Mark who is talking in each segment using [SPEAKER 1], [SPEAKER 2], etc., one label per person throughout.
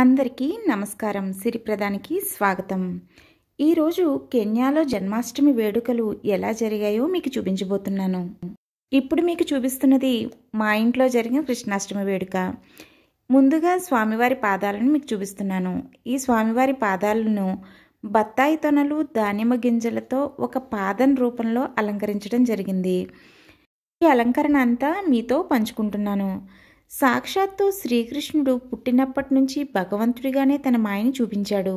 [SPEAKER 1] అందరికీ నమస్కారం సిరిప్రదానికి స్వాగతం ఈరోజు కెన్యాలో జన్మాష్టమి వేడుకలు ఎలా జరిగాయో మీకు చూపించబోతున్నాను ఇప్పుడు మీకు చూపిస్తున్నది మా ఇంట్లో జరిగిన కృష్ణాష్టమి వేడుక ముందుగా స్వామివారి పాదాలను మీకు చూపిస్తున్నాను ఈ స్వామివారి పాదాలను బత్తాయి తొనలు దానిమ్మ గింజలతో ఒక పాదం రూపంలో అలంకరించడం జరిగింది ఈ అలంకరణ అంతా మీతో పంచుకుంటున్నాను సాక్షాత్తు శ్రీకృష్ణుడు పుట్టినప్పటి నుంచి భగవంతుడిగానే తన మాయని చూపించాడు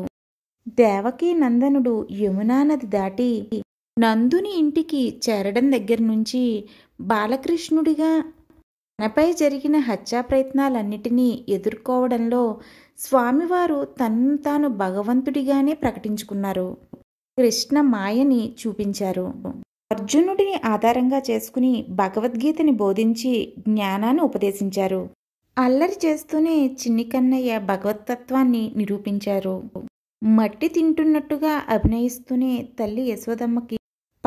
[SPEAKER 1] దేవకీ నందనుడు యమునా నది దాటి నందుని ఇంటికి చేరడం దగ్గర నుంచి బాలకృష్ణుడిగా తనపై జరిగిన హత్యా ప్రయత్నాలన్నిటినీ ఎదుర్కోవడంలో స్వామివారు తను తాను భగవంతుడిగానే ప్రకటించుకున్నారు కృష్ణ మాయని చూపించారు అర్జునుడిని ఆధారంగా చేసుకుని భగవద్గీతని బోధించి జ్ఞానాన్ని ఉపదేశించారు అల్లరి చేస్తూనే చిన్ని కన్నయ్య భగవతత్వాన్ని నిరూపించారు మట్టి తింటున్నట్టుగా అభినయిస్తూనే తల్లి యశోదమ్మకి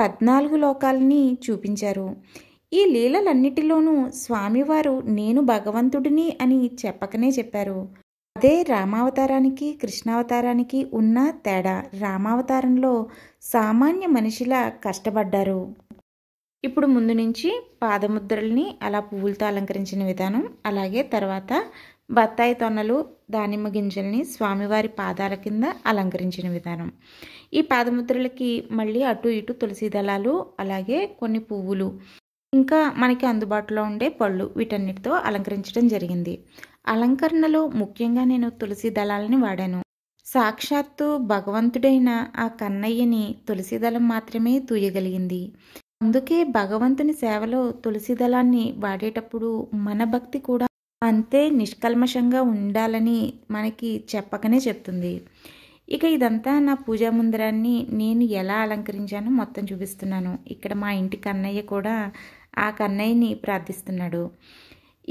[SPEAKER 1] పద్నాలుగు లోకాలని చూపించారు ఈ లీలలన్నిటిలోనూ స్వామివారు నేను భగవంతుడిని అని చెప్పకనే చెప్పారు అదే రామావతారానికి కృష్ణావతారానికి ఉన్న తేడా రామావతారంలో సామాన్య మనిషిలా కష్టపడ్డారు ఇప్పుడు ముందు నుంచి పాదముద్రల్ని అలా పువ్వులతో అలంకరించిన విధానం అలాగే తర్వాత బత్తాయి తొన్నలు దానిమ్మ గింజల్ని స్వామివారి పాదాల కింద అలంకరించిన విధానం ఈ పాదముద్రలకి మళ్ళీ అటు ఇటు తులసి దళాలు అలాగే కొన్ని పువ్వులు ఇంకా మనకి అందుబాటులో ఉండే పళ్ళు వీటన్నిటితో అలంకరించడం జరిగింది అలంకరణలో ముఖ్యంగా నేను తులసి దళాలని వాడాను సాక్షాత్తు భగవంతుడైన ఆ కన్నయ్యని తులసి దళం మాత్రమే తూయగలిగింది అందుకే భగవంతుని సేవలో తులసి దళాన్ని వాడేటప్పుడు మన భక్తి కూడా అంతే నిష్కల్మషంగా ఉండాలని మనకి చెప్పకనే చెప్తుంది ఇక ఇదంతా నా పూజా ముందరాన్ని నేను ఎలా అలంకరించానో మొత్తం చూపిస్తున్నాను ఇక్కడ మా ఇంటి కన్నయ్య కూడా ఆ కన్నయ్యని ప్రార్థిస్తున్నాడు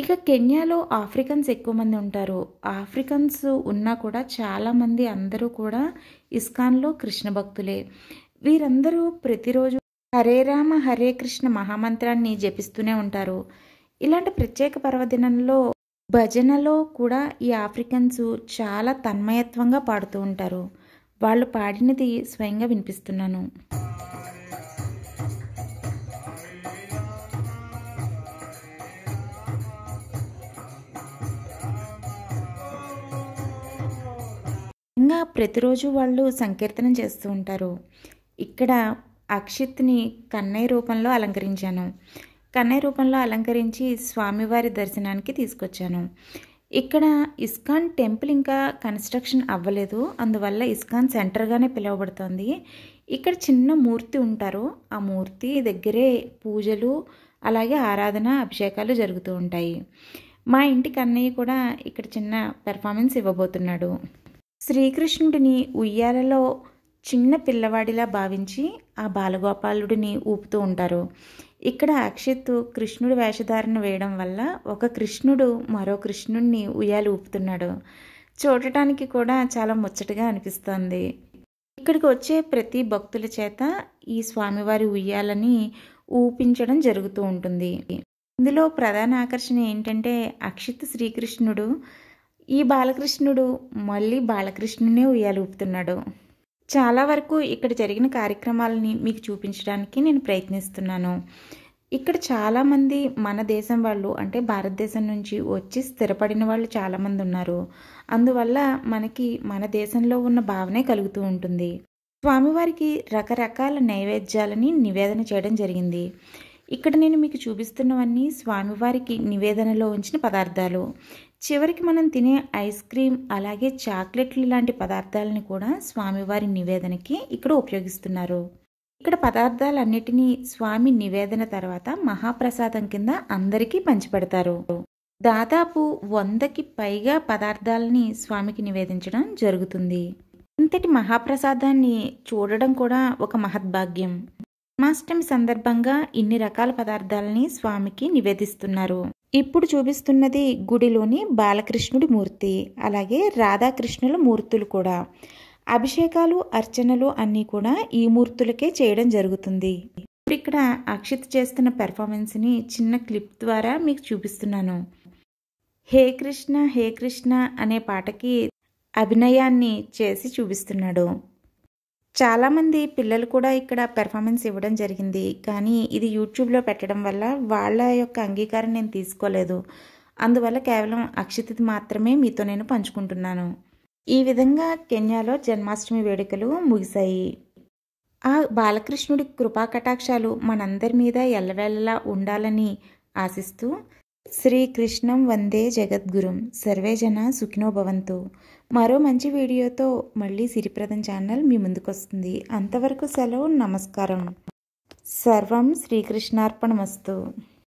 [SPEAKER 1] ఇక కెన్యాలో ఆఫ్రికన్స్ ఎక్కువ మంది ఉంటారు ఆఫ్రికన్స్ ఉన్నా కూడా చాలామంది అందరూ కూడా ఇస్కాన్లో కృష్ణ భక్తులే వీరందరూ ప్రతిరోజు హరే రామ హరే కృష్ణ మహామంత్రాన్ని జపిస్తూనే ఉంటారు ఇలాంటి ప్రత్యేక పర్వదినంలో భజనలో కూడా ఈ ఆఫ్రికన్స్ చాలా తన్మయత్వంగా పాడుతూ ఉంటారు వాళ్ళు పాడినది స్వయంగా వినిపిస్తున్నాను ప్రతిరోజు వాళ్ళు సంకీర్తనం చేస్తూ ఉంటారు ఇక్కడ అక్షిత్ని కన్నయ్య రూపంలో అలంకరించాను కన్నయ్య రూపంలో అలంకరించి స్వామివారి దర్శనానికి తీసుకొచ్చాను ఇక్కడ ఇస్కాన్ టెంపుల్ ఇంకా కన్స్ట్రక్షన్ అవ్వలేదు అందువల్ల ఇస్కాన్ సెంటర్గానే పిలువబడుతుంది ఇక్కడ చిన్న మూర్తి ఉంటారు ఆ మూర్తి దగ్గరే పూజలు అలాగే ఆరాధన అభిషేకాలు జరుగుతూ ఉంటాయి మా ఇంటి కన్నయ్య కూడా ఇక్కడ చిన్న పెర్ఫార్మెన్స్ ఇవ్వబోతున్నాడు శ్రీకృష్ణుడిని ఉయ్యాలలో చిన్న పిల్లవాడిలా భావించి ఆ బాలగోపాలుడిని ఊపుతూ ఉంటారు ఇక్కడ అక్షిత్ కృష్ణుడి వేషధారణ వేయడం వల్ల ఒక కృష్ణుడు మరో కృష్ణుడిని ఉయ్యాలు ఊపుతున్నాడు చూడటానికి కూడా చాలా ముచ్చటగా అనిపిస్తుంది ఇక్కడికి వచ్చే ప్రతి భక్తుల చేత ఈ స్వామివారి ఉయ్యాలని ఊపించడం జరుగుతూ ఉంటుంది ఇందులో ప్రధాన ఆకర్షణ ఏంటంటే అక్షిత్ శ్రీకృష్ణుడు ఈ బాలకృష్ణుడు మళ్ళీ బాలకృష్ణునే ఉయ్యాలూపుతున్నాడు చాలా వరకు ఇక్కడ జరిగిన కార్యక్రమాలని మీకు చూపించడానికి నేను ప్రయత్నిస్తున్నాను ఇక్కడ చాలామంది మన దేశం వాళ్ళు అంటే భారతదేశం నుంచి వచ్చి స్థిరపడిన వాళ్ళు చాలామంది ఉన్నారు అందువల్ల మనకి మన దేశంలో ఉన్న భావనే కలుగుతూ ఉంటుంది స్వామివారికి రకరకాల నైవేద్యాలని నివేదన చేయడం జరిగింది ఇక్కడ నేను మీకు చూపిస్తున్నవన్నీ స్వామివారికి నివేదనలో ఉంచిన పదార్థాలు చివరికి మనం తినే ఐస్ క్రీమ్ అలాగే చాక్లెట్లు లాంటి పదార్థాలని కూడా స్వామివారి నివేదనకి ఇక్కడ ఉపయోగిస్తున్నారు ఇక్కడ పదార్థాలన్నిటినీ స్వామి నివేదన తర్వాత మహాప్రసాదం కింద అందరికీ పంచిపెడతారు దాదాపు వందకి పైగా పదార్థాలని స్వామికి నివేదించడం జరుగుతుంది ఇంతటి మహాప్రసాదాన్ని చూడడం కూడా ఒక మహద్భాగ్యం మాస్టమి సందర్భంగా ఇన్ని రకాల పదార్థాలని స్వామికి నివేదిస్తున్నారు ఇప్పుడు చూపిస్తున్నది గుడిలోని బాలకృష్ణుడి మూర్తి అలాగే రాధాకృష్ణుల మూర్తులు కూడా అభిషేకాలు అర్చనలు అన్నీ కూడా ఈ మూర్తులకే చేయడం జరుగుతుంది ఇప్పుడు ఇక్కడ అక్షిత్ చేస్తున్న పెర్ఫార్మెన్స్ని చిన్న క్లిప్ ద్వారా మీకు చూపిస్తున్నాను హే కృష్ణ హే కృష్ణ అనే పాటకి అభినయాన్ని చేసి చూపిస్తున్నాడు చాలామంది పిల్లలు కూడా ఇక్కడ పెర్ఫార్మెన్స్ ఇవ్వడం జరిగింది కానీ ఇది యూట్యూబ్లో పెట్టడం వల్ల వాళ్ళ యొక్క అంగీకారం నేను తీసుకోలేదు అందువల్ల కేవలం అక్షితిది మాత్రమే మీతో నేను పంచుకుంటున్నాను ఈ విధంగా కెన్యాలో జన్మాష్టమి వేడుకలు ముగిశాయి ఆ బాలకృష్ణుడి కృపా కటాక్షాలు మనందరి మీద ఎల్లవేళలా ఉండాలని ఆశిస్తూ శ్రీకృష్ణం వందే జగద్గురుం సర్వేజన సుఖినో భవంతు మరో మంచి వీడియోతో మళ్ళీ సిరిప్రదం ఛానల్ మీ ముందుకొస్తుంది అంతవరకు సెలవు నమస్కారం సర్వం శ్రీకృష్ణార్పణమస్తు